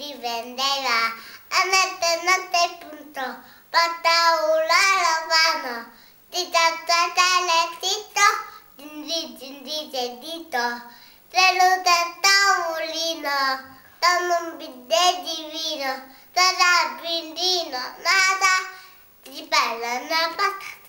li vendeva a notte notte punto pataula lavano ti tattatale zitto zindi zindi zedito saluta tavolino sono un bidè divino sarà brindino nada ti bella una patata